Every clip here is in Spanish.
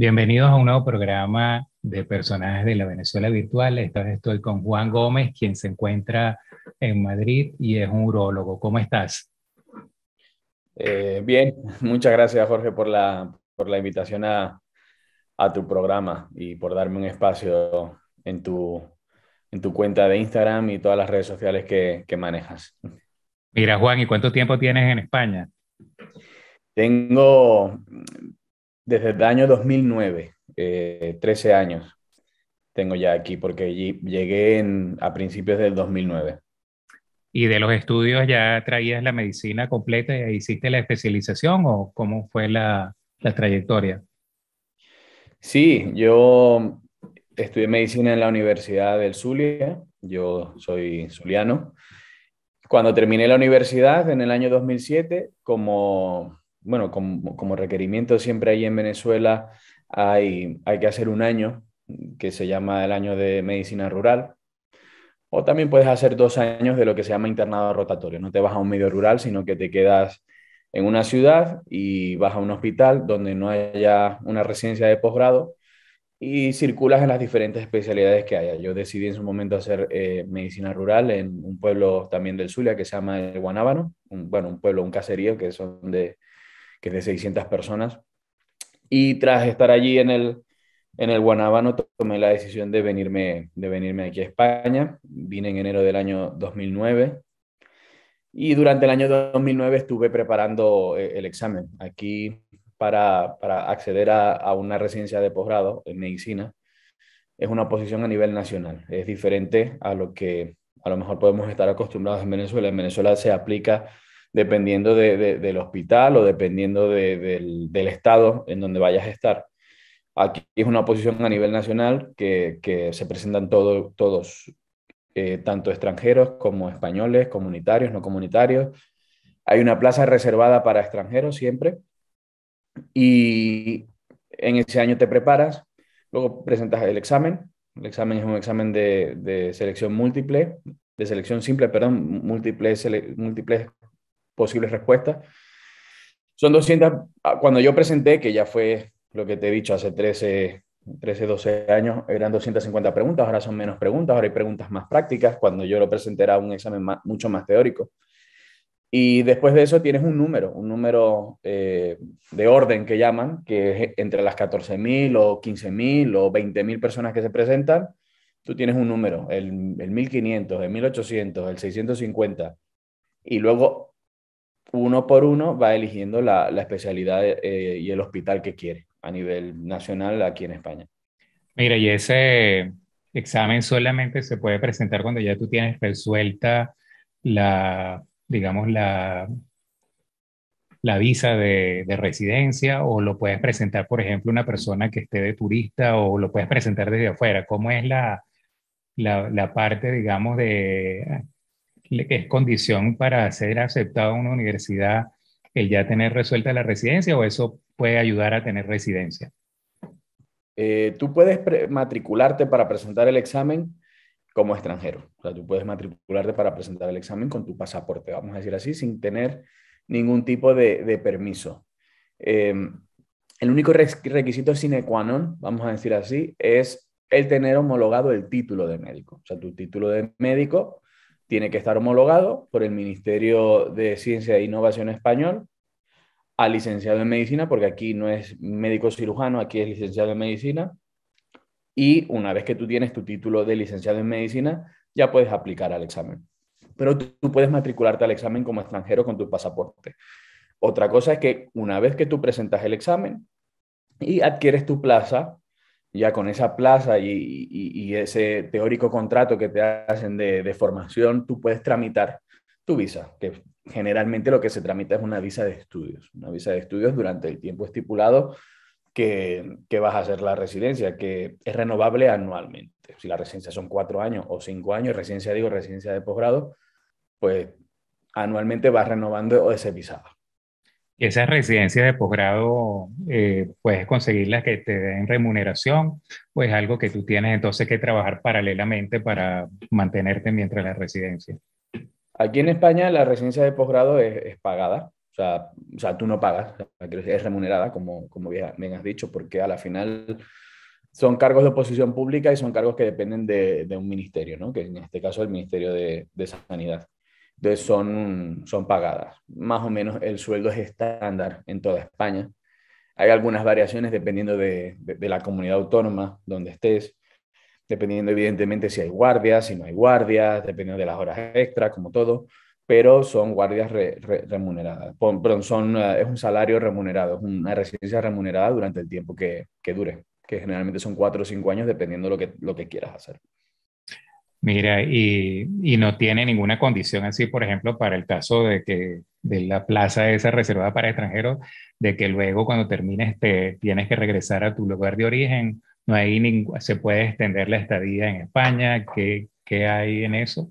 Bienvenidos a un nuevo programa de personajes de la Venezuela virtual. Esta vez estoy con Juan Gómez, quien se encuentra en Madrid y es un urologo. ¿Cómo estás? Eh, bien, muchas gracias Jorge por la, invitación a, tu programa y por darme un espacio en tu, en tu cuenta de Instagram y todas las redes sociales que, que manejas. Mira Juan, ¿y cuánto tiempo tienes en España? Tengo, desde el año 2009, 13 eh, años tengo ya aquí, porque llegué a principios del 2009. ¿Y de los estudios ya traías la medicina completa y hiciste la especialización o cómo fue la, la trayectoria? Sí, yo estudié medicina en la Universidad del Zulia, yo soy zuliano. Cuando terminé la universidad en el año 2007, como bueno, como, como, requerimiento siempre hay en Venezuela, hay, hay que hacer un año que se llama el año de medicina rural, o también puedes hacer dos años de lo que se llama internado rotatorio. No te vas a un medio rural, sino que te quedas en una ciudad y vas a un hospital donde no haya una residencia de posgrado y circulas en las diferentes especialidades que haya. Yo decidí en su momento hacer eh, medicina rural en un pueblo también del Zulia que se llama el Guanábano, bueno, un pueblo, un caserío que son de que es de 600 personas. Y tras estar allí en el, en el Guanabano, tomé la decisión de venirme, de venirme aquí a España. Vine en enero del año 2009. Y durante el año 2009 estuve preparando eh, el examen aquí para, acceder a, a, una residencia de posgrado en medicina. Es una posición a nivel nacional. Es diferente a lo que a lo mejor podemos estar acostumbrados en Venezuela. En Venezuela se aplica dependiendo del hospital o dependiendo del, estado en donde vayas a estar. Aquí es una posición a nivel nacional que, se presentan todos, eh, tanto extranjeros como españoles, comunitarios, no comunitarios. Hay una plaza reservada para extranjeros siempre y en ese año te preparas, luego presentas el examen. El examen es un examen de, selección múltiple, de selección simple, perdón, múltiple, múltiples posibles respuestas. Son 200, ah, cuando yo presenté, que ya fue lo que te he dicho hace 13, 13, 12 años, eran 250 preguntas, ahora son menos preguntas, ahora hay preguntas más prácticas, cuando yo lo presenté era un examen mucho más teórico. Y después de eso tienes un número, un número eh, de orden que llaman, que es entre las 14.000 o 15.000 o 20.000 personas que se presentan, tú tienes un número, el, el 1.500, el 1.800, el 650. Y luego uno por uno va eligiendo la, especialidad eh, y el hospital que quiere a nivel nacional aquí en España. Mira, y ese examen solamente se puede presentar cuando ya tú tienes resuelta la, digamos, la, la visa de, residencia o lo puedes presentar, por ejemplo, una persona que esté de turista o lo puedes presentar desde afuera. ¿Cómo es la, la parte, digamos, de es condición para ser aceptado a una universidad el ya tener resuelta la residencia o eso puede ayudar a tener residencia? Eh, tú puedes matricularte para presentar el examen como extranjero. O sea, tú puedes matricularte para presentar el examen con tu pasaporte, vamos a decir así, sin tener ningún tipo de, permiso. Em, el único requisito sine qua non, vamos a decir así, es el tener homologado el título de médico. O sea, tu título de médico tiene que estar homologado por el Ministerio de Ciencia e Innovación Español a licenciado en medicina, porque aquí no es médico cirujano, aquí es licenciado en medicina. Y una vez que tú tienes tu título de licenciado en medicina, ya puedes aplicar al examen. Pero tú puedes matricularte al examen como extranjero con tu pasaporte. Otra cosa es que una vez que tú presentas el examen y adquieres tu plaza ya con esa plaza y, ese teórico contrato que te hacen de, formación, tú puedes tramitar tu visa, que generalmente lo que se tramita es una visa de estudios, una visa de estudios durante el tiempo estipulado que, vas a hacer la residencia, que es renovable anualmente. Si la residencia son cuatro años o cinco años, residencia digo, residencia de posgrado, pues anualmente vas renovando ese visado. Esas residencias de posgrado, eh, puedes conseguirlas que te den remuneración, pues algo que tú tienes entonces que trabajar paralelamente para mantenerte mientras la residencia. Aquí en España la residencia de posgrado es, pagada, o sea, sea, tú no pagas, es remunerada, como, como bien has dicho, porque a la final son cargos de oposición pública y son cargos que dependen de, un ministerio, ¿no? que en este caso el Ministerio de, de Sanidad son, pagadas. Más o menos el sueldo es estándar en toda España. Hay algunas variaciones dependiendo de, la comunidad autónoma donde estés, dependiendo evidentemente si hay guardias, si no hay guardias, dependiendo de las horas extras, como todo, pero son guardias remuneradas. Eh, es un salario remunerado, es una residencia remunerada durante el tiempo que, dure, que generalmente son cuatro o cinco años dependiendo de lo que quieras hacer. Mira, y, no tiene ninguna condición así, por ejemplo, para el caso de que de la plaza esa reservada para extranjeros, de que luego cuando termines te, tienes que regresar a tu lugar de origen, no hay ninguna, se puede extender la estadía en España, ¿qué, hay en eso?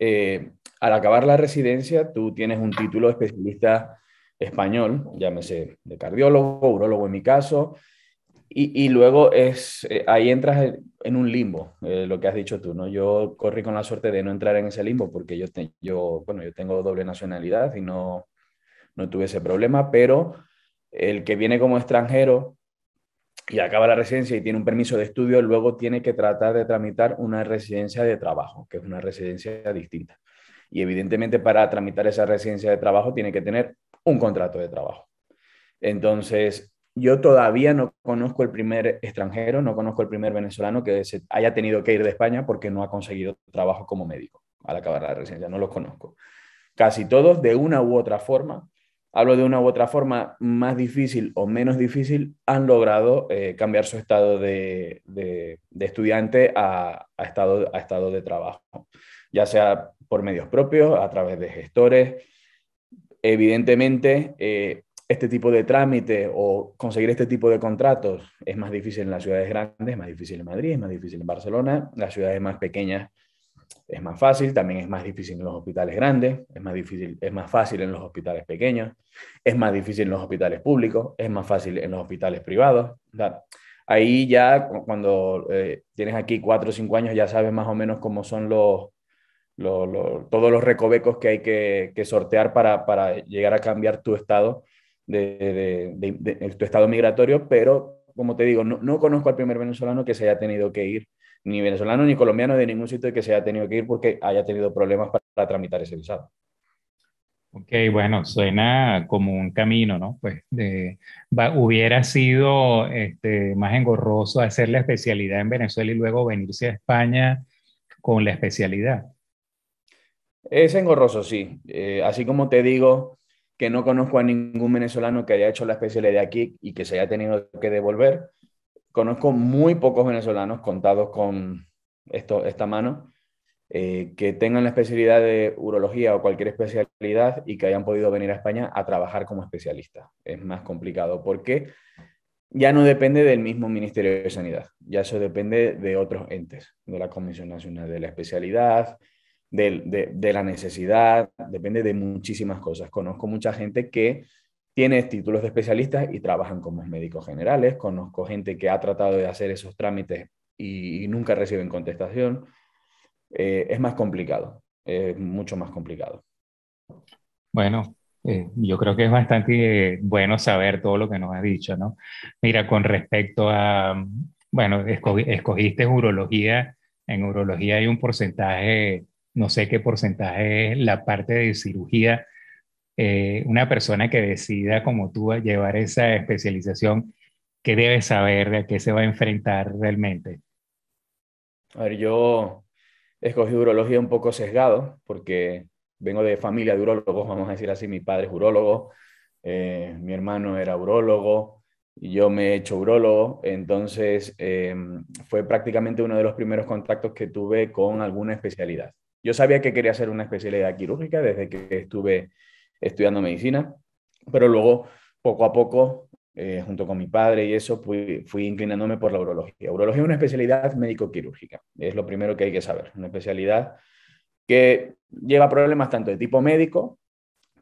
Eh, al acabar la residencia, tú tienes un título especialista español, llámese de cardiólogo, urologo en mi caso, y, luego es, eh, ahí entras en un limbo, eh, lo que has dicho tú, ¿no? Yo corrí con la suerte de no entrar en ese limbo porque yo, yo, bueno, yo tengo doble nacionalidad y no, no tuve ese problema, pero el que viene como extranjero y acaba la residencia y tiene un permiso de estudio, luego tiene que tratar de tramitar una residencia de trabajo, que es una residencia distinta. Y evidentemente para tramitar esa residencia de trabajo tiene que tener un contrato de trabajo. Entonces, yo todavía no conozco el primer extranjero, no conozco el primer venezolano que haya tenido que ir de España porque no ha conseguido trabajo como médico al acabar la residencia, no los conozco. Casi todos, de una u otra forma, hablo de una u otra forma más difícil o menos difícil, han logrado eh, cambiar su estado de, de, estudiante a, estado, a estado de trabajo, ya sea por medios propios, a través de gestores. Evidentemente, eh, este tipo de trámite o conseguir este tipo de contratos es más difícil en las ciudades grandes, es más difícil en Madrid, es más difícil en Barcelona, las ciudades más pequeñas es más fácil, también es más difícil en los hospitales grandes, es más difícil, es más fácil en los hospitales pequeños, es más difícil en los hospitales públicos, es más fácil en los hospitales privados. ahí ya cuando eh, tienes aquí cuatro o cinco años ya sabes más o menos cómo son los, los, los todos los recovecos que hay que, que sortear para, para, llegar a cambiar tu estado de, tu estado migratorio, pero como te digo, no, conozco al primer venezolano que se haya tenido que ir, ni venezolano ni colombiano de ningún sitio que se haya tenido que ir porque haya tenido problemas para, tramitar ese visado. Ok, bueno, suena como un camino, ¿no? Pues hubiera sido este, más engorroso hacer la especialidad en Venezuela y luego venirse a España con la especialidad. Es engorroso, sí. Eh, así como te digo, que no conozco a ningún venezolano que haya hecho la especialidad aquí y que se haya tenido que devolver. Conozco muy pocos venezolanos contados con esto, esta mano eh, que tengan la especialidad de urología o cualquier especialidad y que hayan podido venir a España a trabajar como especialista. Es más complicado porque ya no depende del mismo Ministerio de Sanidad, ya se depende de otros entes, de la Comisión Nacional de la Especialidad, de, la necesidad, depende de muchísimas cosas. Conozco mucha gente que tiene títulos de especialistas y trabajan como médicos generales, conozco gente que ha tratado de hacer esos trámites y, nunca reciben contestación. Eh, es más complicado, mucho más complicado. Bueno, eh, yo creo que es bastante bueno saber todo lo que nos has dicho, ¿no? Mira, con respecto a, bueno, escogiste urología, en urología hay un porcentaje no sé qué porcentaje es la parte de cirugía. Eh, una persona que decida, como tú, llevar esa especialización, ¿qué debe saber de qué se va a enfrentar realmente? A ver, yo escogí urología un poco sesgado, porque vengo de familia de urólogos, vamos a decir así, mi padre es urólogo, eh, mi hermano era urólogo, y yo me he hecho urólogo, entonces em, fue prácticamente uno de los primeros contactos que tuve con alguna especialidad. Yo sabía que quería hacer una especialidad quirúrgica desde que estuve estudiando medicina, pero luego, poco a poco, eh, junto con mi padre y eso, fui, fui inclinándome por la urología. Urología es una especialidad médico-quirúrgica, es lo primero que hay que saber, una especialidad que lleva problemas tanto de tipo médico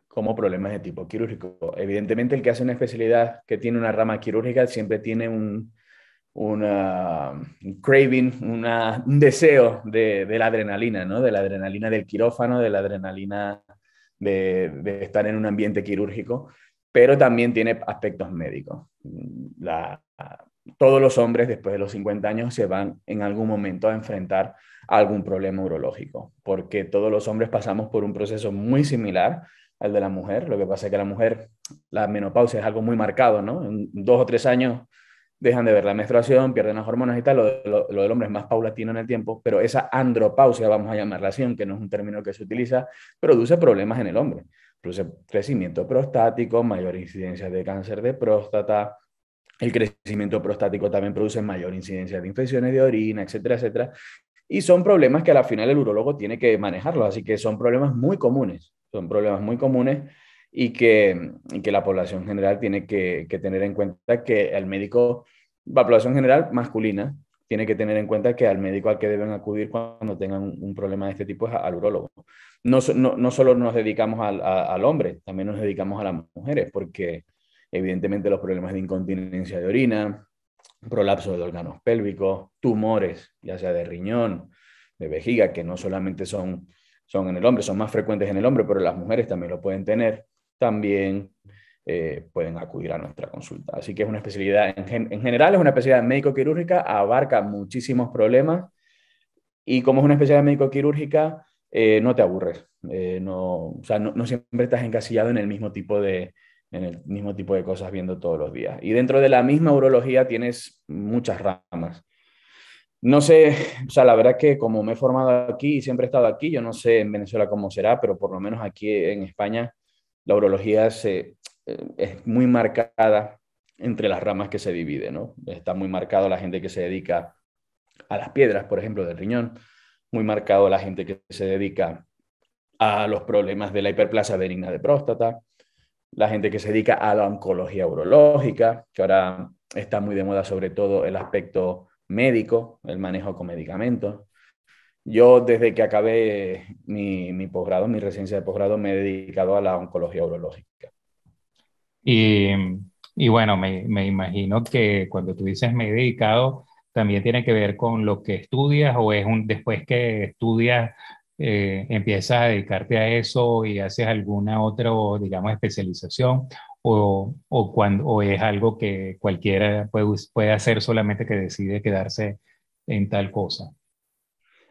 como problemas de tipo quirúrgico. Evidentemente, el que hace una especialidad que tiene una rama quirúrgica siempre tiene un, un craving, un deseo de, la adrenalina, ¿no? De la adrenalina del quirófano, de la adrenalina de, estar en un ambiente quirúrgico, pero también tiene aspectos médicos. todos los hombres después de los 50 años se van en algún momento a enfrentar algún problema urológico, porque todos los hombres pasamos por un proceso muy similar al de la mujer. Lo que pasa es que la mujer, la menopausia es algo muy marcado, En dos o tres años dejan de ver la menstruación, pierden las hormonas y tal, lo, del hombre es más paulatino en el tiempo, pero esa andropausia, vamos a llamarla así, aunque no es un término que se utiliza, produce problemas en el hombre. Produce crecimiento prostático, mayor incidencia de cáncer de próstata, el crecimiento prostático también produce mayor incidencia de infecciones de orina, etcétera, etcétera. Y son problemas que al final el urólogo tiene que manejarlos, así que son problemas muy comunes, son problemas muy comunes y que, que la población general tiene que, tener en cuenta que el médico, la población general masculina, tiene que tener en cuenta que al médico al que deben acudir cuando tengan un, problema de este tipo es al urólogo. No, no, no solo nos dedicamos al, al hombre, también nos dedicamos a las mujeres, porque evidentemente los problemas de incontinencia de orina, prolapso de órganos pélvicos, tumores, ya sea de riñón, de vejiga, que no solamente son, son en el hombre, son más frecuentes en el hombre, pero las mujeres también lo pueden tener también eh, pueden acudir a nuestra consulta. Así que es una especialidad, en, general es una especialidad médico-quirúrgica, abarca muchísimos problemas y como es una especialidad médico-quirúrgica, eh, no te aburres, eh, no, o sea, no, siempre estás encasillado en el, mismo tipo de, en el mismo tipo de cosas viendo todos los días. Y dentro de la misma urología tienes muchas ramas. No sé, o sea, la verdad que como me he formado aquí y siempre he estado aquí, yo no sé en Venezuela cómo será, pero por lo menos aquí en España la urología eh, es muy marcada entre las ramas que se divide, ¿no? Está muy marcado la gente que se dedica a las piedras, por ejemplo, del riñón, muy marcado la gente que se dedica a los problemas de la hiperplasia benigna de próstata, la gente que se dedica a la oncología urológica, que ahora está muy de moda sobre todo el aspecto médico, el manejo con medicamentos, yo desde que acabé mi, posgrado, mi residencia de posgrado, me he dedicado a la oncología urológica. Y, bueno, me, imagino que cuando tú dices me he dedicado, también tiene que ver con lo que estudias o es un después que estudias eh, empiezas a dedicarte a eso y haces alguna otra, digamos, especialización o, cuando, es algo que cualquiera puede hacer solamente que decide quedarse en tal cosa.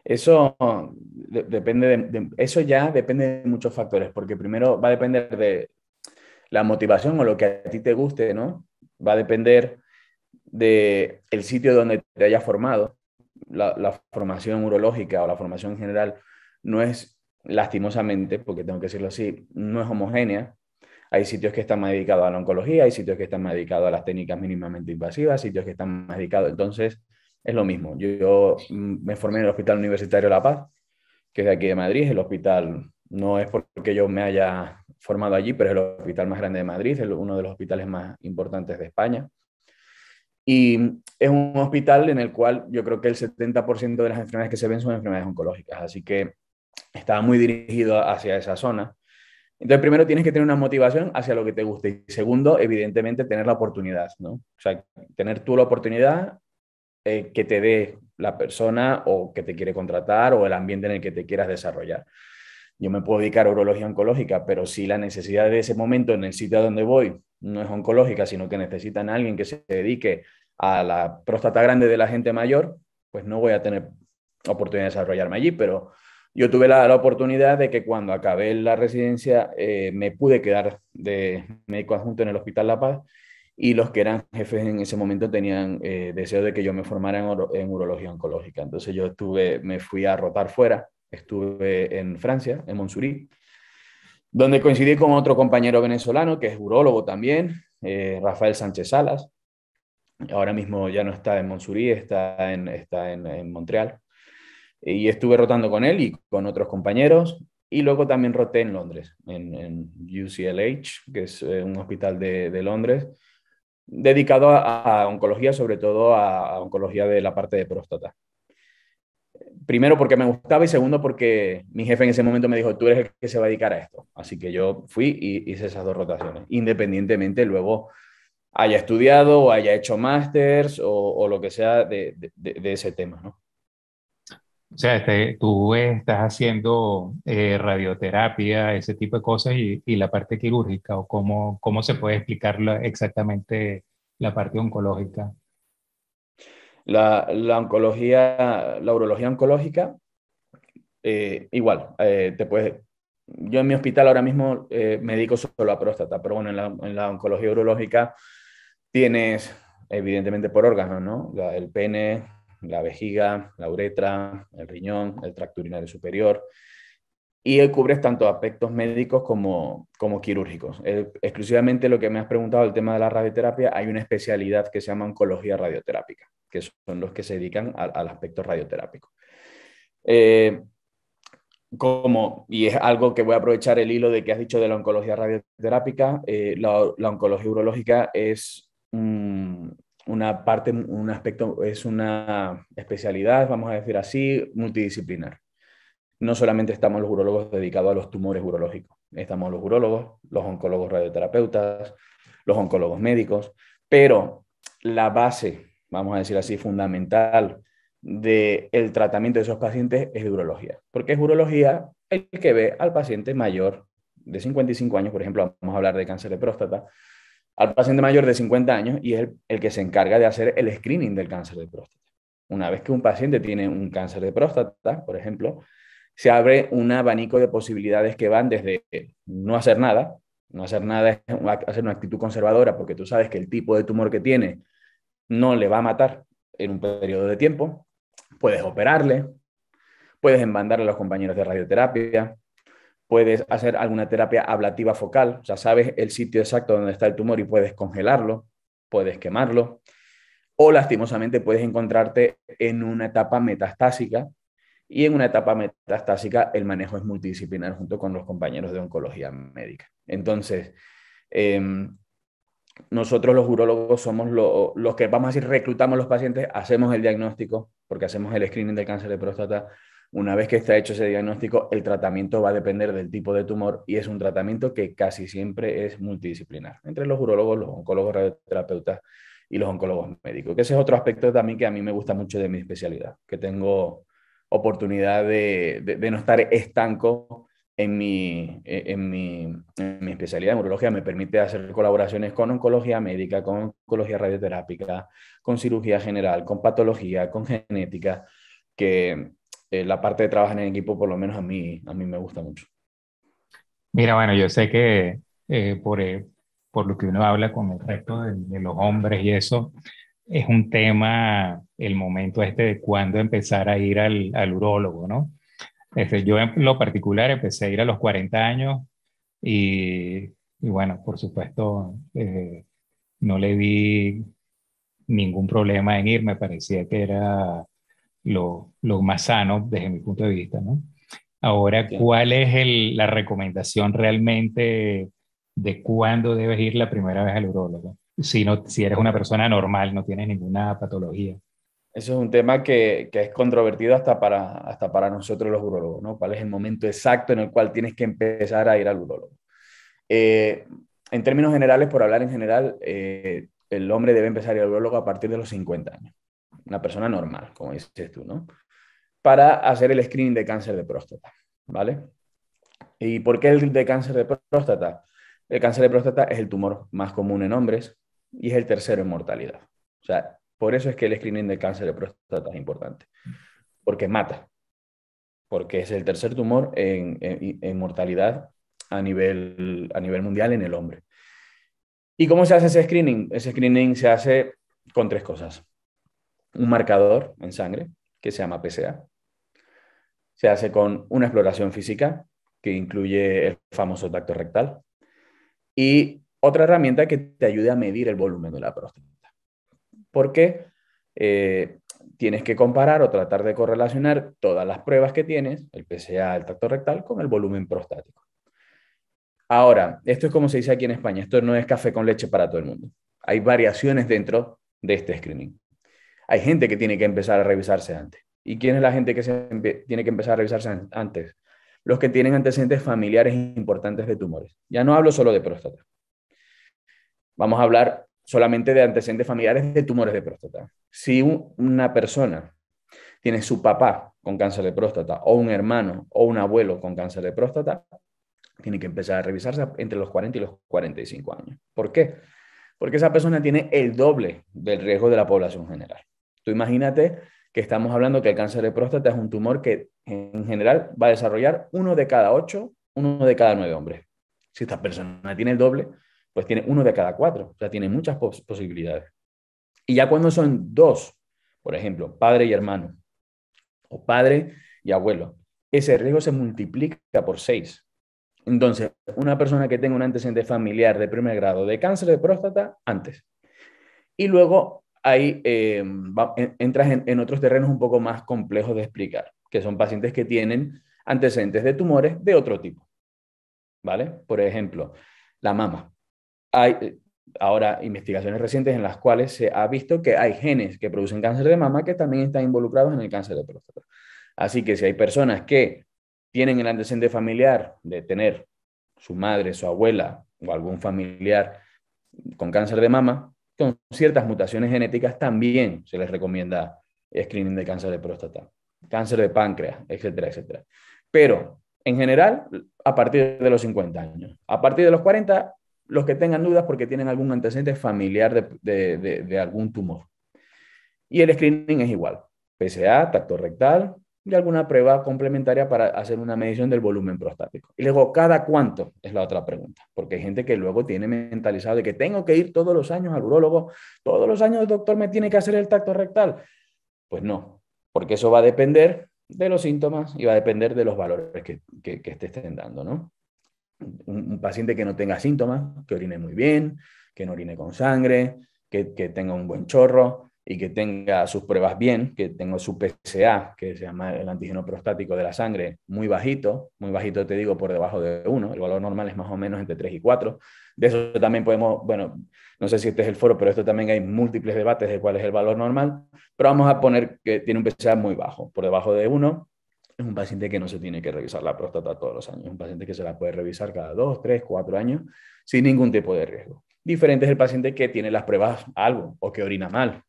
Eso depende eso ya depende de muchos factores, porque primero va a depender de la motivación o lo que a ti te guste, ¿no? Va a depender de el sitio donde te hayas formado. La, formación urológica o la formación en general no es lastimosamente, porque tengo que decirlo así, no es homogénea. Hay sitios que están más dedicados a la oncología, hay sitios que están más dedicados a las técnicas mínimamente invasivas, sitios que están más dedicados. Entonces, es lo mismo. Yo, mm, me formé en el Hospital Universitario La Paz, que es de aquí de Madrid, el hospital, no es porque yo me haya formado allí, pero es el hospital más grande de Madrid, es uno de los hospitales más importantes de España. Y es un hospital en el cual yo creo que el 70% de las enfermedades que se ven son enfermedades oncológicas, así que estaba muy dirigido hacia esa zona. Entonces, primero tienes que tener una motivación hacia lo que te guste y segundo, evidentemente, tener la oportunidad, ¿no? O sea, tener tú la oportunidad eh, que te dé la persona o que te quiere contratar o el ambiente en el que te quieras desarrollar. Yo me puedo dedicar a urología oncológica, pero si la necesidad de ese momento en el sitio a donde voy no es oncológica, sino que necesitan a alguien que se dedique a la próstata grande de la gente mayor, pues no voy a tener oportunidad de desarrollarme allí, pero yo tuve la, oportunidad de que cuando acabé la residencia eh, me pude quedar de médico adjunto en el Hospital La Paz y los que eran jefes en ese momento tenían eh, deseo de que yo me formara en, urología oncológica. Entonces yo estuve, me fui a rotar fuera, estuve en Francia, en Montsouris, donde coincidí con otro compañero venezolano que es urólogo también, eh, Rafael Sánchez Salas. Ahora mismo ya no está en Montsouris, está en, está en, Montreal. Y estuve rotando con él y con otros compañeros. Y luego también roté en Londres, en, en UCLH, que es eh, un hospital de, de Londres, dedicado a, oncología, sobre todo a, oncología de la parte de próstata. Primero porque me gustaba y segundo porque mi jefe en ese momento me dijo, tú eres el que se va a dedicar a esto. Así que yo fui y hice esas dos rotaciones, independientemente luego haya estudiado o haya hecho másters o, lo que sea de ese tema. ¿no? O sea, este, tú estás haciendo eh, radioterapia, ese tipo de cosas, y, la parte quirúrgica, o cómo, cómo se puede explicar exactamente la parte oncológica. La, oncología, la urología oncológica, eh, igual, eh, te puedes, yo en mi hospital ahora mismo eh, me dedico solo a próstata, pero bueno, en la, en la oncología urológica tienes, evidentemente por órganos, ¿no? el pene, la vejiga, la uretra, el riñón, el tracto urinario superior. Y él cubre tanto aspectos médicos como, como quirúrgicos. Eh, exclusivamente lo que me has preguntado, el tema de la radioterapia, hay una especialidad que se llama oncología radioterápica, que son los que se dedican al aspecto radioterápico. Eh, como, y es algo que voy a aprovechar el hilo de que has dicho de la oncología radioterápica, eh, la, oncología urológica es, una parte, un aspecto, es una especialidad, vamos a decir así, multidisciplinar. No solamente estamos los urólogos dedicados a los tumores urológicos, estamos los urólogos, los oncólogos radioterapeutas, los oncólogos médicos, pero la base, vamos a decir así, fundamental del tratamiento de esos pacientes es urología, porque es urología el que ve al paciente mayor de 55 años, por ejemplo, vamos a hablar de cáncer de próstata, al paciente mayor de 50 años y es el, que se encarga de hacer el screening del cáncer de próstata. Una vez que un paciente tiene un cáncer de próstata, por ejemplo, se abre un abanico de posibilidades que van desde no hacer nada, no hacer nada es hacer una actitud conservadora porque tú sabes que el tipo de tumor que tiene no le va a matar en un periodo de tiempo, puedes operarle, puedes mandarle a los compañeros de radioterapia, puedes hacer alguna terapia ablativa focal, o sea, sabes el sitio exacto donde está el tumor y puedes congelarlo, puedes quemarlo, o lastimosamente puedes encontrarte en una etapa metastásica, y en una etapa metastásica el manejo es multidisciplinar junto con los compañeros de oncología médica. Entonces, em, nosotros los urólogos somos los que, vamos a decir, reclutamos los pacientes, hacemos el diagnóstico, porque hacemos el screening del cáncer de próstata, una vez que está hecho ese diagnóstico, el tratamiento va a depender del tipo de tumor y es un tratamiento que casi siempre es multidisciplinar, entre los urologos los oncólogos radioterapeutas y los oncólogos médicos, que ese es otro aspecto también que a mí me gusta mucho de mi especialidad, que tengo oportunidad de, no estar estanco e, en mi, en mi, especialidad en urología me permite hacer colaboraciones con oncología médica, con oncología radioterápica, con cirugía general, con patología, con genética, que, eh, la parte de trabajar en equipo, por lo menos a mí, a mí me gusta mucho. Mira, bueno, yo sé que eh, por, eh, por lo que uno habla con el resto de, los hombres y eso, es un tema, el momento este de cuándo empezar a ir al, al urólogo, ¿no? Este, yo en lo particular empecé a ir a los 40 años y, y bueno, por supuesto, no le vi ningún problema en ir, me parecía que era lo, más sano desde mi punto de vista, Ahora, ¿cuál es la recomendación realmente de cuándo debes ir la primera vez al urólogo? Si, no, si eres una persona normal, no tienes ninguna patología. Eso es un tema que, es controvertido hasta para, hasta para nosotros los urólogos, ¿no? ¿Cuál es el momento exacto en el cual tienes que empezar a ir al urólogo? Eh, en términos generales, por hablar en general, eh, el hombre debe empezar a ir al urólogo a partir de los 50 años una persona normal, como dices tú, ¿no? Para hacer el screening de cáncer de próstata, ¿vale? ¿Y por qué el de cáncer de próstata? El cáncer de próstata es el tumor más común en hombres y es el tercero en mortalidad. O sea, por eso es que el screening de cáncer de próstata es importante, porque mata, porque es el tercer tumor en, en mortalidad a nivel, a nivel mundial en el hombre. ¿Y cómo se hace ese screening? Ese screening se hace con tres cosas un marcador en sangre que se llama PSA. Se hace con una exploración física que incluye el famoso tacto rectal y otra herramienta que te ayude a medir el volumen de la próstata. Porque eh, tienes que comparar o tratar de correlacionar todas las pruebas que tienes, el PSA, el tacto rectal, con el volumen prostático. Ahora, esto es como se dice aquí en España, esto no es café con leche para todo el mundo. Hay variaciones dentro de este screening hay gente que tiene que empezar a revisarse antes. ¿Y quién es la gente que tiene que empezar a revisarse antes? Los que tienen antecedentes familiares importantes de tumores. Ya no hablo solo de próstata. Vamos a hablar solamente de antecedentes familiares de tumores de próstata. Si una persona tiene su papá con cáncer de próstata o un hermano o un abuelo con cáncer de próstata, tiene que empezar a revisarse entre los 40 y los 45 años. ¿Por qué? Porque esa persona tiene el doble del riesgo de la población general. Tú imagínate que estamos hablando que el cáncer de próstata es un tumor que en general va a desarrollar uno de cada ocho, uno de cada nueve hombres. Si esta persona tiene el doble, pues tiene uno de cada cuatro, o sea, tiene muchas posibilidades. Y ya cuando son dos, por ejemplo, padre y hermano, o padre y abuelo, ese riesgo se multiplica por seis. Entonces, una persona que tenga un antecedente familiar de primer grado de cáncer de próstata, antes. Y luego ahí em, entras en, en, otros terrenos un poco más complejos de explicar, que son pacientes que tienen antecedentes de tumores de otro tipo. ¿Vale? Por ejemplo, la mama. Hay eh, ahora investigaciones recientes en las cuales se ha visto que hay genes que producen cáncer de mama que también están involucrados en el cáncer de próstata. Así que si hay personas que tienen el antecedente familiar de tener su madre, su abuela o algún familiar con cáncer de mama, con ciertas mutaciones genéticas también se les recomienda screening de cáncer de próstata, cáncer de páncreas, etcétera, etcétera. Pero en general, a partir de los 50 años. A partir de los 40, los que tengan dudas porque tienen algún antecedente familiar de, algún tumor. Y el screening es igual. PSA, tacto rectal, y alguna prueba complementaria para hacer una medición del volumen prostático. Y luego, ¿cada cuánto? Es la otra pregunta, porque hay gente que luego tiene mentalizado de que tengo que ir todos los años al urólogo, todos los años el doctor me tiene que hacer el tacto rectal. Pues no, porque eso va a depender de los síntomas y va a depender de los valores que, estén dando, ¿no? Un, paciente que no tenga síntomas, que orine muy bien, que no orine con sangre, que, que tenga un buen chorro, y que tenga sus pruebas bien, que tenga su PSA, que se llama el antígeno prostático de la sangre, muy bajito, muy bajito te digo por debajo de 1, el valor normal es más o menos entre 3 y 4. De eso también podemos, bueno, no sé si este es el foro, pero esto también hay múltiples debates de cuál es el valor normal, pero vamos a poner que tiene un PSA muy bajo, por debajo de 1. Es un paciente que no se tiene que revisar la próstata todos los años, es un paciente que se la puede revisar cada 2, 3, 4 años sin ningún tipo de riesgo. Diferente es el paciente que tiene las pruebas algo o que orina mal,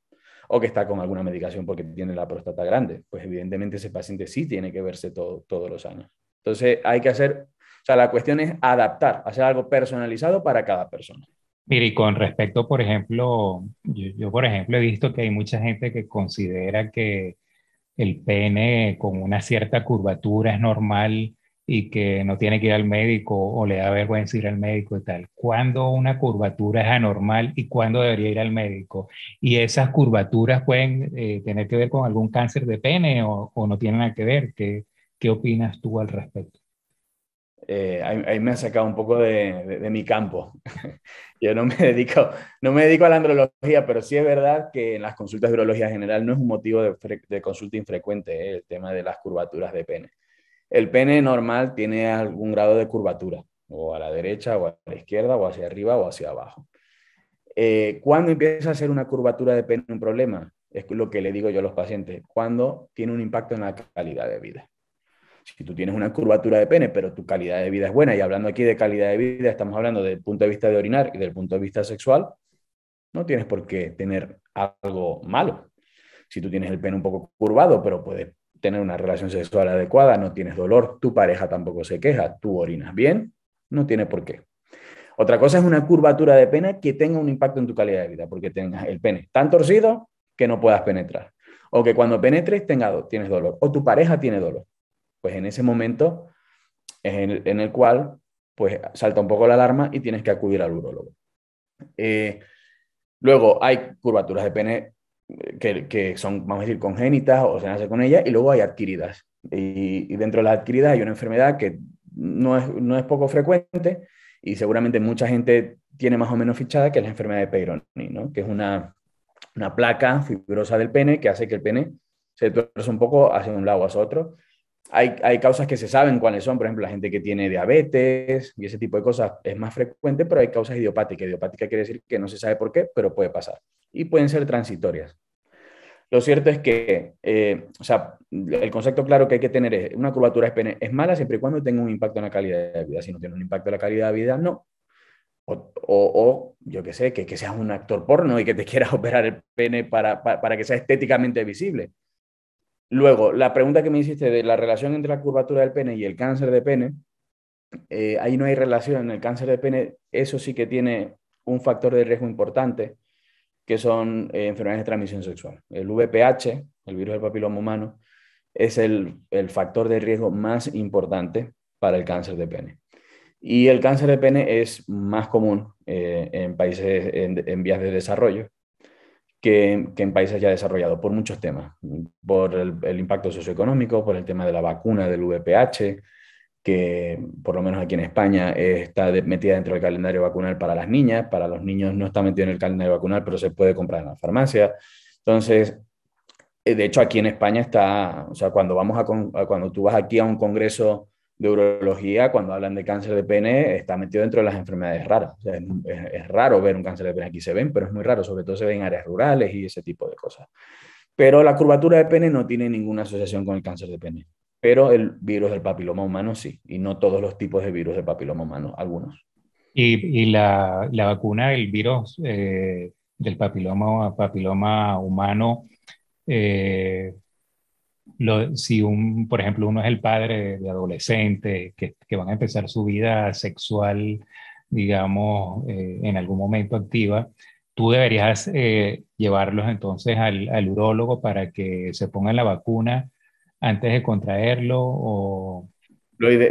o que está con alguna medicación porque tiene la próstata grande. Pues evidentemente ese paciente sí tiene que verse todo, todos los años. Entonces hay que hacer, o sea, la cuestión es adaptar, hacer algo personalizado para cada persona. Mire, y con respecto, por ejemplo, yo, por ejemplo he visto que hay mucha gente que considera que el pene con una cierta curvatura es normal y que no tiene que ir al médico o le da vergüenza ir al médico y tal. ¿Cuándo una curvatura es anormal y cuándo debería ir al médico? Y esas curvaturas pueden eh, tener que ver con algún cáncer de pene o, no tienen nada que ver. ¿Qué, ¿Qué, opinas tú al respecto? Eh, ahí, me ha sacado un poco de, de, mi campo. Yo no me, dedico, no me dedico a la andrología, pero sí es verdad que en las consultas de urología general no es un motivo de, consulta infrecuente eh, el tema de las curvaturas de pene. El pene normal tiene algún grado de curvatura, o a la derecha, o a la izquierda, o hacia arriba, o hacia abajo. Eh, ¿Cuándo empieza a ser una curvatura de pene un problema? Es lo que le digo yo a los pacientes. ¿Cuándo tiene un impacto en la calidad de vida? Si tú tienes una curvatura de pene, pero tu calidad de vida es buena, y hablando aquí de calidad de vida, estamos hablando del punto de vista de orinar y del punto de vista sexual, no tienes por qué tener algo malo. Si tú tienes el pene un poco curvado, pero puedes tener una relación sexual adecuada, no tienes dolor, tu pareja tampoco se queja, tú orinas bien, no tiene por qué. Otra cosa es una curvatura de pene que tenga un impacto en tu calidad de vida, porque tengas el pene tan torcido que no puedas penetrar, o que cuando penetres tengas tienes dolor, o tu pareja tiene dolor. Pues en ese momento es en, el cual pues salta un poco la alarma y tienes que acudir al urólogo. Eh, luego hay curvaturas de pene que, son, vamos a decir, congénitas o se nace con ella y luego hay adquiridas. Y, dentro de las adquiridas hay una enfermedad que no es, poco frecuente y seguramente mucha gente tiene más o menos fichada, que es la enfermedad de Peyronie, ¿no? que es una, placa fibrosa del pene que hace que el pene se torce un poco hacia un lado o hacia otro. Hay, hay, causas que se saben cuáles son, por ejemplo, la gente que tiene diabetes y ese tipo de cosas es más frecuente, pero hay causas idiopáticas. Idiopática quiere decir que no se sabe por qué, pero puede pasar y pueden ser transitorias. Lo cierto es que, eh, o sea, el concepto claro que hay que tener es, una curvatura es, mala siempre y cuando tenga un impacto en la calidad de vida. Si no tiene un impacto en la calidad de vida, no. O, o, yo qué sé, que, que, seas un actor porno y que te quieras operar el pene para, para, para que sea estéticamente visible. Luego, la pregunta que me hiciste de la relación entre la curvatura del pene y el cáncer de pene, eh, ahí no hay relación. El cáncer de pene, eso sí que tiene un factor de riesgo importante que son eh, enfermedades de transmisión sexual. El VPH, el virus del papiloma humano, es el, el, factor de riesgo más importante para el cáncer de pene. Y el cáncer de pene es más común eh, en países en, vías de desarrollo que, que en países ya desarrollados por muchos temas, por el, el, impacto socioeconómico, por el tema de la vacuna del VPH, que por lo menos aquí en España está metida dentro del calendario vacunal para las niñas, para los niños no está metido en el calendario vacunal, pero se puede comprar en la farmacia. Entonces, eh, de hecho aquí en España está, o sea, cuando, vamos a cuando tú vas aquí a un congreso de urología, cuando hablan de cáncer de pene, está metido dentro de las enfermedades raras. es, raro ver un cáncer de pene, aquí se ven, pero es muy raro, sobre todo se ven en áreas rurales y ese tipo de cosas. Pero la curvatura de pene no tiene ninguna asociación con el cáncer de pene pero el virus del papiloma humano sí, y no todos los tipos de virus del papiloma humano, algunos. Y, la, vacuna, el virus eh, del papiloma, papiloma humano, eh, lo, si un, por ejemplo, uno es el padre de adolescentes que, van a empezar su vida sexual, digamos, eh, en algún momento activa, tú deberías llevarlos entonces al, al, urólogo para que se pongan la vacuna antes de contraerlo? O...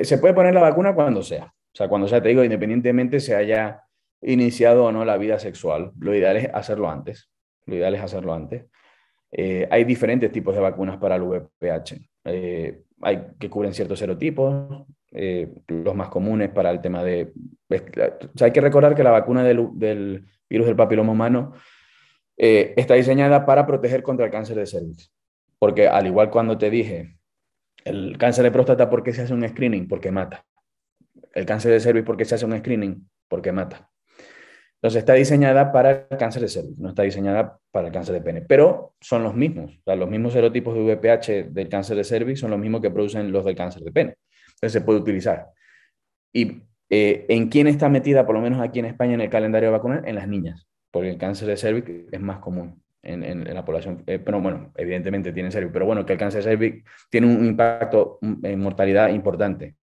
se puede poner la vacuna cuando sea. O sea, cuando sea, te digo, independientemente se haya iniciado o no la vida sexual, lo ideal es hacerlo antes. Lo ideal es hacerlo antes. Eh, hay diferentes tipos de vacunas para el VPH. Eh, hay que cubren ciertos serotipos, eh, los más comunes para el tema de... hay que recordar que la vacuna del, del virus del papiloma humano está diseñada para proteger contra el cáncer de cervix. Porque al igual cuando te dije, el cáncer de próstata, ¿por qué se hace un screening? Porque mata. El cáncer de cervix, ¿por qué se hace un screening? Porque mata. Entonces está diseñada para el cáncer de cervix, no está diseñada para el cáncer de pene, pero son los mismos. los mismos serotipos de VPH del cáncer de cervix son los mismos que producen los del cáncer de pene. Entonces se puede utilizar. ¿Y eh, en quién está metida, por lo menos aquí en España, en el calendario vacunal? En las niñas, porque el cáncer de cervix es más común en, la población, eh, pero bueno, evidentemente tiene serio, pero bueno, que el cáncer de cervix tiene un impacto mm, en mortalidad importante.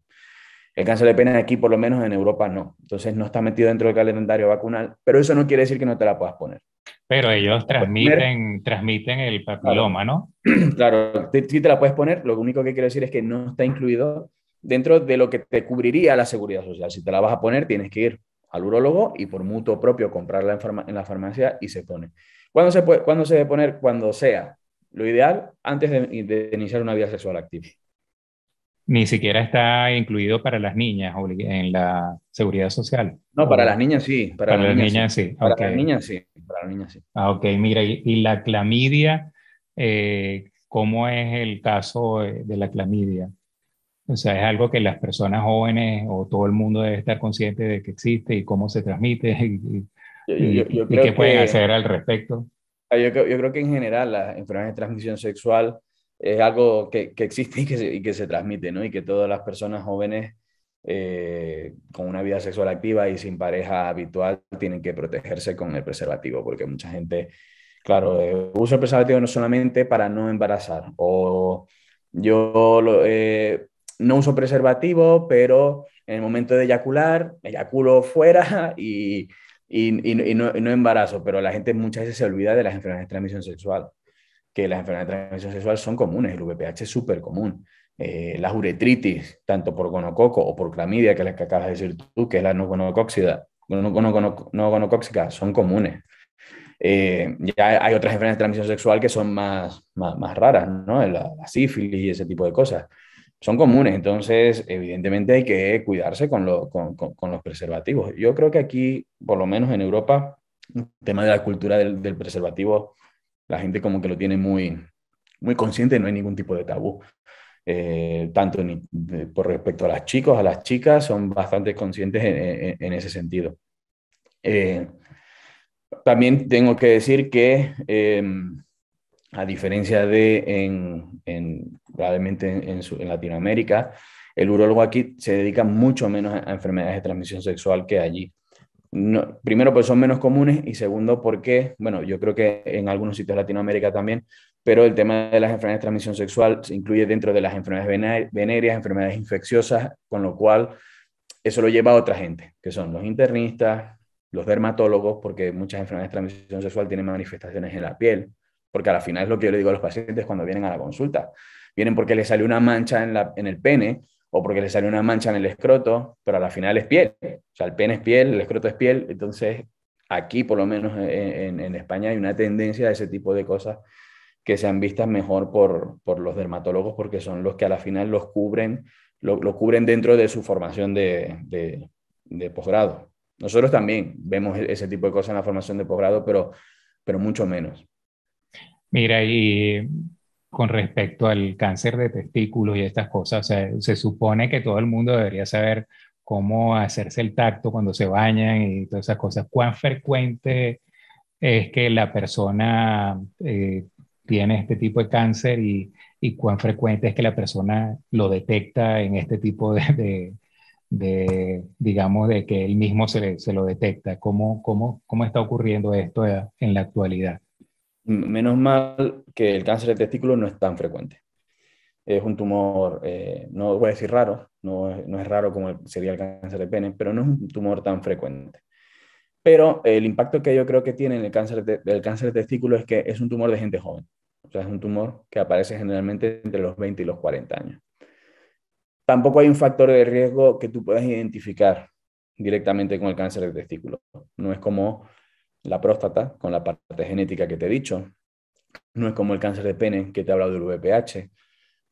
El cáncer de pene aquí, por lo menos en Europa, no. Entonces no está metido dentro del calendario vacunal, pero eso no quiere decir que no te la puedas poner. Pero ellos pues, transmiten, transmiten el papiloma, ¿no? Claro, si te, la puedes poner, lo único que quiero decir es que no está incluido dentro de lo que te cubriría la seguridad social. Si te la vas a poner, tienes que ir al urólogo y por mutuo propio comprarla en la farmacia y se pone. ¿Cuándo se, puede, ¿Cuándo se debe poner? Cuando sea. Lo ideal, antes de, iniciar una vida sexual activa. Ni siquiera está incluido para las niñas en la seguridad social. No, para las niñas sí. Para, las niñas, sí. Para las niñas sí. Para las niñas sí. Ah, ok. Mira, y, la clamidia, eh, ¿cómo es el caso eh, de la clamidia? O sea, es algo que las personas jóvenes o todo el mundo debe estar consciente de que existe y cómo se transmite ¿Y qué pueden hacer al respecto? Ah, yo, creo que en general las enfermedades de transmisión sexual es algo que, existe y que, se, transmite, ¿no? Y que todas las personas jóvenes eh, con una vida sexual activa y sin pareja habitual tienen que protegerse con el preservativo, porque mucha gente, claro, uso eh, usa el preservativo no solamente para no embarazar, o yo eh, no uso preservativo, pero en el momento de eyacular, eyaculo fuera y y, no, embarazo, pero la gente muchas veces se olvida de las enfermedades de transmisión sexual, que las enfermedades de transmisión sexual son comunes, el VPH es súper común. Eh, las uretritis, tanto por gonococo o por clamidia, que es la que acabas de decir tú, que es la no gonocóxica, son comunes. Eh, ya hay otras enfermedades de transmisión sexual que son más, más, raras, ¿no? la, sífilis y ese tipo de cosas son comunes, entonces evidentemente hay que cuidarse con, con, los preservativos. Yo creo que aquí, por lo menos en Europa, el tema de la cultura del, del preservativo, la gente como que lo tiene muy, muy consciente, no hay ningún tipo de tabú. Eh, tanto por respecto a las chicos, a las chicas, son bastante conscientes en, ese sentido. Eh, también tengo que decir que em, a diferencia de en, probablemente en, Latinoamérica, el urólogo aquí se dedica mucho menos a, enfermedades de transmisión sexual que allí. primero, pues son menos comunes y segundo, porque, bueno, yo creo que en algunos sitios de Latinoamérica también, pero el tema de las enfermedades de transmisión sexual se incluye dentro de las enfermedades venéreas, enfermedades infecciosas, con lo cual eso lo lleva a otra gente, que son los internistas, los dermatólogos, porque muchas enfermedades de transmisión sexual tienen manifestaciones en la piel, porque al final es lo que yo le digo a los pacientes cuando vienen a la consulta. Vienen porque les salió una mancha en, el pene o porque les salió una mancha en el escroto, pero al final es piel. O sea, el pene es piel, el escroto es piel. Entonces, aquí por lo menos eh, en, España hay una tendencia a ese tipo de cosas que se han vistas mejor por, los dermatólogos porque son los que a la final los cubren, lo, cubren dentro de su formación de, de, posgrado. Nosotros también vemos ese tipo de cosas en la formación de posgrado, pero, pero mucho menos. Mira, y con respecto al cáncer de testículos y estas cosas, se supone que todo el mundo debería saber cómo hacerse el tacto cuando se bañan y todas esas cosas. ¿Cuán frecuente es que la persona eh, tiene este tipo de cáncer y, cuán frecuente es que la persona lo detecta en este tipo de, digamos, de que él mismo se, lo detecta? ¿Cómo, cómo, cómo está ocurriendo esto en la actualidad? Menos mal que el cáncer de testículo no es tan frecuente. Es un tumor, eh, no voy a decir raro, no es, raro como sería el cáncer de pene, pero no es un tumor tan frecuente. Pero el impacto que yo creo que tiene en el cáncer del cáncer de testículo es que es un tumor de gente joven. O sea, es un tumor que aparece generalmente entre los 20 y los 40 años. Tampoco hay un factor de riesgo que tú puedas identificar directamente con el cáncer de testículo. No es como la próstata, con la parte genética que te he dicho. No es como el cáncer de pene, que te he hablado del VPH.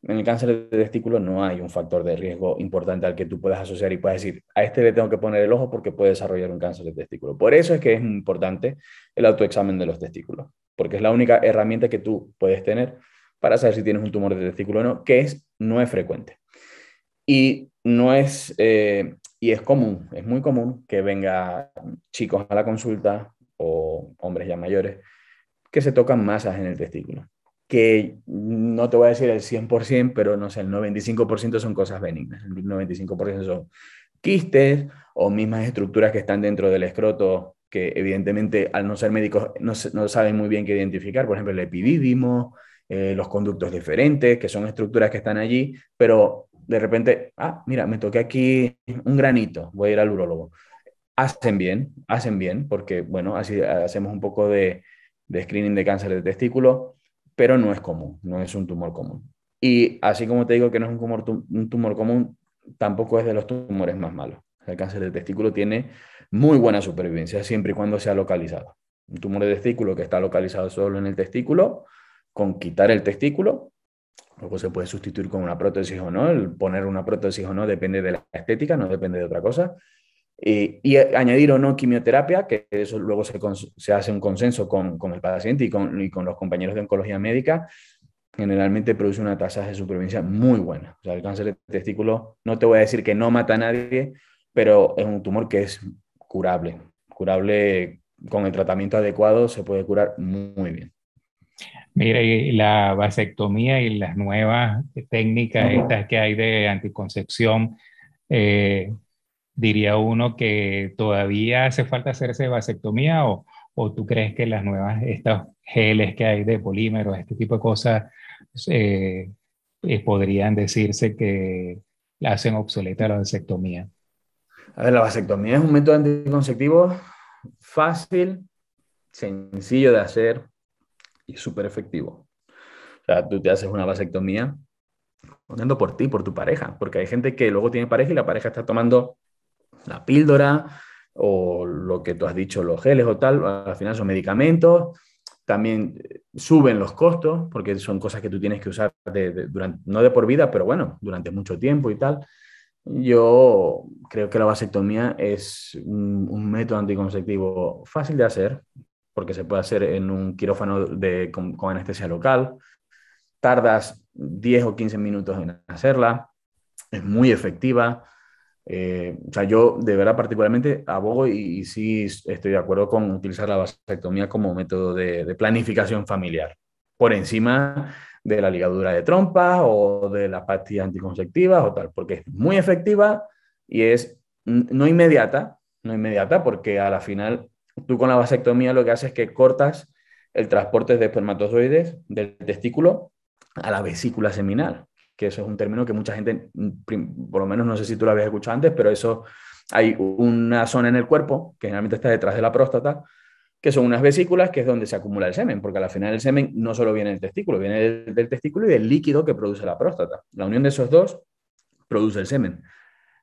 En el cáncer de testículo no hay un factor de riesgo importante al que tú puedas asociar y puedes decir, a este le tengo que poner el ojo porque puede desarrollar un cáncer de testículo. Por eso es que es importante el autoexamen de los testículos, porque es la única herramienta que tú puedes tener para saber si tienes un tumor de testículo o no, que es, no es frecuente. Y no es, eh, y es común, es muy común que venga chicos a la consulta o hombres ya mayores, que se tocan masas en el testículo. Que no te voy a decir el 100%, pero no sé, el 95% son cosas benignas. El 95% son quistes o mismas estructuras que están dentro del escroto que evidentemente al no ser médicos no, saben muy bien qué identificar, por ejemplo el epidídimo, eh, los conductos diferentes, que son estructuras que están allí, pero de repente, ah, mira, me toqué aquí un granito, voy a ir al urólogo. Hacen bien, hacen bien, porque bueno, así hacemos un poco de, screening de cáncer de testículo, pero no es común, no es un tumor común. Y así como te digo que no es un tumor, un tumor común, tampoco es de los tumores más malos. El cáncer de testículo tiene muy buena supervivencia siempre y cuando sea localizado. Un tumor de testículo que está localizado solo en el testículo, con quitar el testículo, luego se puede sustituir con una prótesis o no, el poner una prótesis o no depende de la estética, no depende de otra cosa, eh, y añadir o no quimioterapia, que eso luego se, se hace un consenso con, con el paciente y con, y con, los compañeros de oncología médica, generalmente produce una tasa de supervivencia muy buena. O sea, el cáncer de testículo, no te voy a decir que no mata a nadie, pero es un tumor que es curable. Curable con el tratamiento adecuado se puede curar muy bien. Mira, la vasectomía y las nuevas técnicas estas que hay de anticoncepción, eh, diría uno que todavía hace falta hacerse vasectomía o, o tú crees que las nuevas, estos geles que hay de polímeros, este tipo de cosas, eh, eh, podrían decirse que hacen obsoleta la vasectomía? A ver, la vasectomía es un método anticonceptivo fácil, sencillo de hacer y súper efectivo. O sea, tú te haces una vasectomía poniendo por ti, por tu pareja, porque hay gente que luego tiene pareja y la pareja está tomando la píldora o lo que tú has dicho, los geles o tal, al final son medicamentos, también eh, suben los costos porque son cosas que tú tienes que usar durante, no de por vida, pero bueno, durante mucho tiempo y tal. Yo creo que la vasectomía es un, método anticonceptivo fácil de hacer, porque se puede hacer en un quirófano con anestesia local. Tardas 10 o 15 minutos en hacerla, es muy efectiva eh, o sea, yo de verdad particularmente abogo y, sí estoy de acuerdo con utilizar la vasectomía como método de, planificación familiar, por encima de la ligadura de trompas o de las pastillas anticonceptivas o tal, porque es muy efectiva y es no inmediata, no inmediata, porque a la final tú con la vasectomía lo que haces es que cortas el transporte de espermatozoides del testículo a la vesícula seminal que eso es un término que mucha gente, mm, por lo menos no sé si tú lo habías escuchado antes, pero eso hay una zona en el cuerpo que generalmente está detrás de la próstata, que son unas vesículas que es donde se acumula el semen, porque al final el semen no solo viene del testículo, viene del, testículo y del líquido que produce la próstata. La unión de esos dos produce el semen.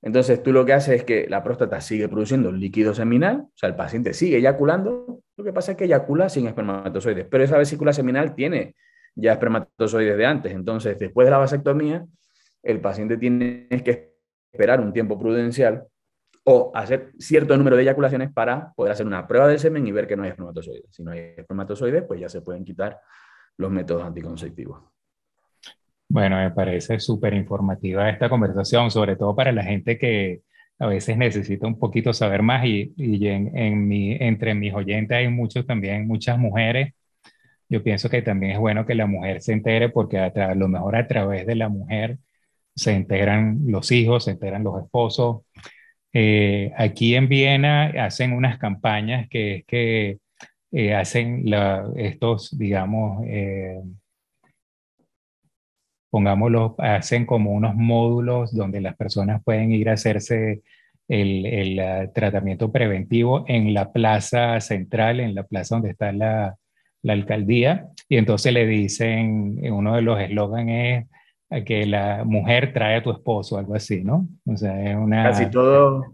Entonces tú lo que haces es que la próstata sigue produciendo líquido seminal, o sea, el paciente sigue eyaculando, lo que pasa es que eyacula sin espermatozoides, pero esa vesícula seminal tiene ya espermatozoides de antes. Entonces, después de la vasectomía, el paciente tiene que esperar un tiempo prudencial o hacer cierto número de eyaculaciones para poder hacer una prueba de semen y ver que no hay espermatozoides. Si no hay espermatozoides, pues ya se pueden quitar los métodos anticonceptivos. Bueno, me parece súper informativa esta conversación, sobre todo para la gente que a veces necesita un poquito saber más y, en, mi, entre mis oyentes hay muchos también, muchas mujeres yo pienso que también es bueno que la mujer se entere porque a, lo mejor a través de la mujer se enteran los hijos, se enteran los esposos. Eh, aquí en Viena hacen unas campañas que es que eh, hacen la, estos, digamos, eh, pongámoslo, hacen como unos módulos donde las personas pueden ir a hacerse el, el ah, tratamiento preventivo en la plaza central, en la plaza donde está la, la alcaldía, y entonces le dicen, uno de los eslogans es que la mujer trae a tu esposo, algo así, ¿no? O sea, es una... Casi todo,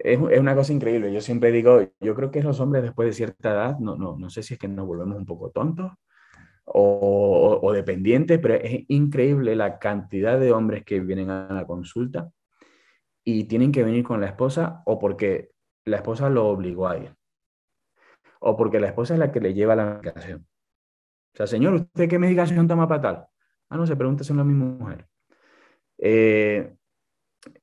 es, una cosa increíble. Yo siempre digo, yo creo que los hombres después de cierta edad, no, no, no sé si es que nos volvemos un poco tontos o, o, o dependientes, pero es increíble la cantidad de hombres que vienen a la consulta y tienen que venir con la esposa o porque la esposa lo obligó a ir o porque la esposa es la que le lleva la medicación. O sea, señor, ¿usted qué medicación toma para tal? Ah, no, se pregunta, son las mismas mujeres. Eh,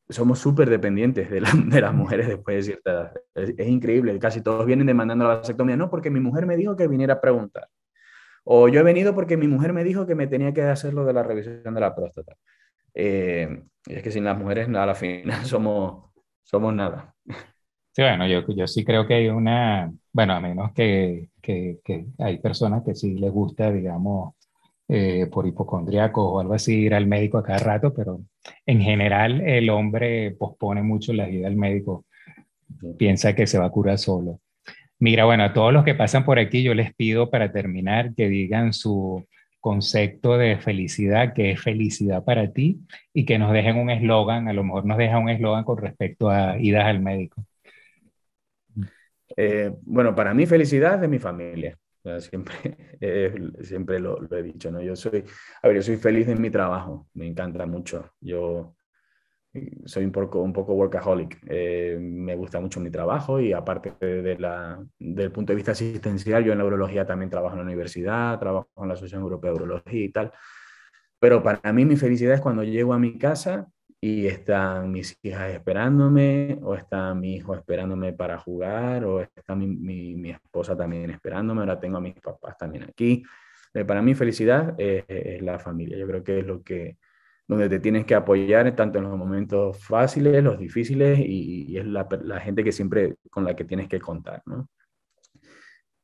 somos súper dependientes de, las mujeres después de cierta edad. Es, increíble, casi todos vienen demandando la vasectomía. No, porque mi mujer me dijo que viniera a preguntar. O yo he venido porque mi mujer me dijo que me tenía que hacer lo de la revisión de la próstata. Eh, y es que sin las mujeres, nada, a la final somos, somos nada. Sí, bueno, yo, yo sí creo que hay una, bueno, a menos que, hay personas que sí les gusta, digamos, eh, por hipocondriacos o algo así, ir al médico a cada rato, pero en general el hombre pospone mucho la vida al médico, piensa que se va a curar solo. Mira, bueno, a todos los que pasan por aquí, yo les pido para terminar que digan su concepto de felicidad, que es felicidad para ti, y que nos dejen un eslogan, a lo mejor nos deja un eslogan con respecto a idas al médico. Eh, bueno, para mí felicidad de mi familia. Siempre, eh, siempre lo, he dicho, ¿no? Yo soy, a ver, yo soy feliz en mi trabajo, me encanta mucho. Yo eh, soy un poco, un poco workaholic, me gusta mucho mi trabajo y aparte del punto de vista asistencial, yo en neurología también trabajo en la universidad, trabajo en la Asociación Europea de Urología y tal. Pero para mí mi felicidad es cuando llego a mi casa y están mis hijas esperándome, o está mi hijo esperándome para jugar, o está mi, esposa también esperándome, ahora tengo a mis papás también aquí. Eh, para mí felicidad eh, es, la familia, yo creo que es lo que, donde te tienes que apoyar tanto en los momentos fáciles, los difíciles, y, es la, gente que siempre con la que tienes que contar,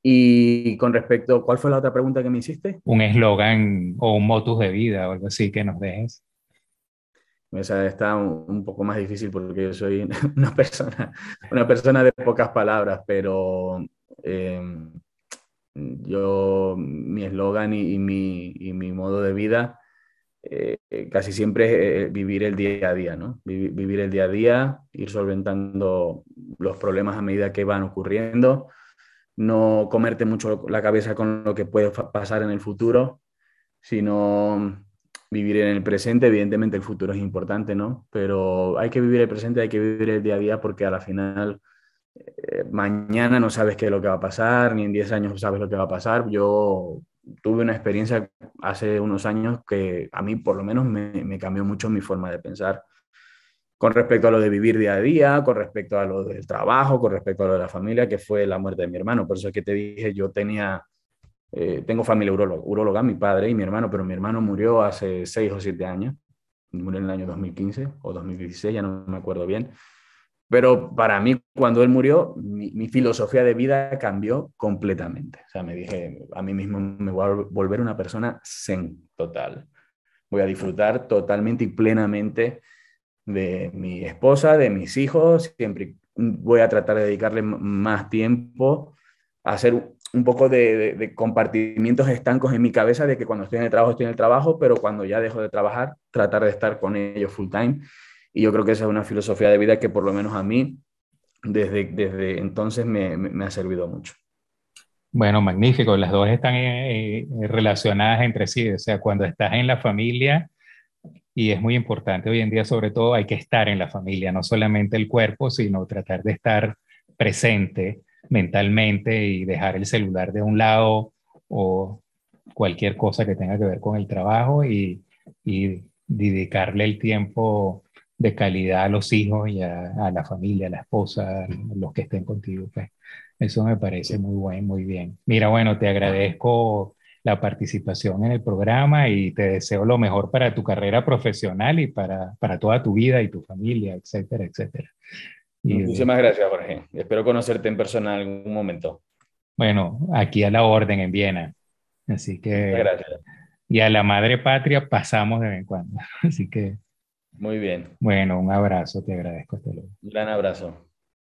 Y con respecto, ¿cuál fue la otra pregunta que me hiciste? Un eslogan o un motus de vida o algo así que nos dejes está un, poco más difícil porque yo soy una persona, una persona de pocas palabras, pero em, yo, mi eslogan y, mi, modo de vida eh, casi siempre es eh, vivir el día a día, ¿no? vivir el día a día, ir solventando los problemas a medida que van ocurriendo, no comerte mucho la cabeza con lo que puede pasar en el futuro, sino vivir en el presente, evidentemente el futuro es importante, ¿no? Pero hay que vivir el presente, hay que vivir el día a día porque a la final eh, mañana no sabes qué es lo que va a pasar, ni en 10 años sabes lo que va a pasar. Yo tuve una experiencia hace unos años que a mí por lo menos me, me cambió mucho mi forma de pensar con respecto a lo de vivir día a día, con respecto a lo del trabajo, con respecto a lo de la familia, que fue la muerte de mi hermano. Por eso es que te dije, yo tenía eh, tengo familia urologa, mi padre y mi hermano, pero mi hermano murió hace seis o siete años, murió en el año 2015 o 2016, ya no me acuerdo bien. Pero para mí, cuando él murió, mi, mi, filosofía de vida cambió completamente. O sea, me dije, a mí mismo me voy a volver una persona zen total. Voy a disfrutar totalmente y plenamente de mi esposa, de mis hijos. Siempre voy a tratar de dedicarle más tiempo a ser un poco de, compartimientos estancos en mi cabeza de que cuando estoy en el trabajo estoy en el trabajo, pero cuando ya dejo de trabajar, tratar de estar con ellos full time. Y yo creo que esa es una filosofía de vida que por lo menos a mí desde, desde entonces me, ha servido mucho. Bueno, magnífico. Las dos están eh, eh, relacionadas entre sí. O sea, cuando estás en la familia, y es muy importante hoy en día, sobre todo, hay que estar en la familia, no solamente el cuerpo, sino tratar de estar presente mentalmente y dejar el celular de un lado o cualquier cosa que tenga que ver con el trabajo y, dedicarle el tiempo de calidad a los hijos y a, la familia, a la esposa, a los que estén contigo. Pues. eso me parece muy bueno, muy bien. Mira, bueno, te agradezco la participación en el programa y te deseo lo mejor para tu carrera profesional y para, para toda tu vida y tu familia, etcétera, etcétera. Muchísimas gracias, Jorge. Espero conocerte en persona en algún momento. Bueno, aquí a la orden en Viena. Así que. Y a la madre patria pasamos de vez en cuando. Así que. Muy bien. Bueno, un abrazo, te agradezco. Hasta luego. Un gran abrazo.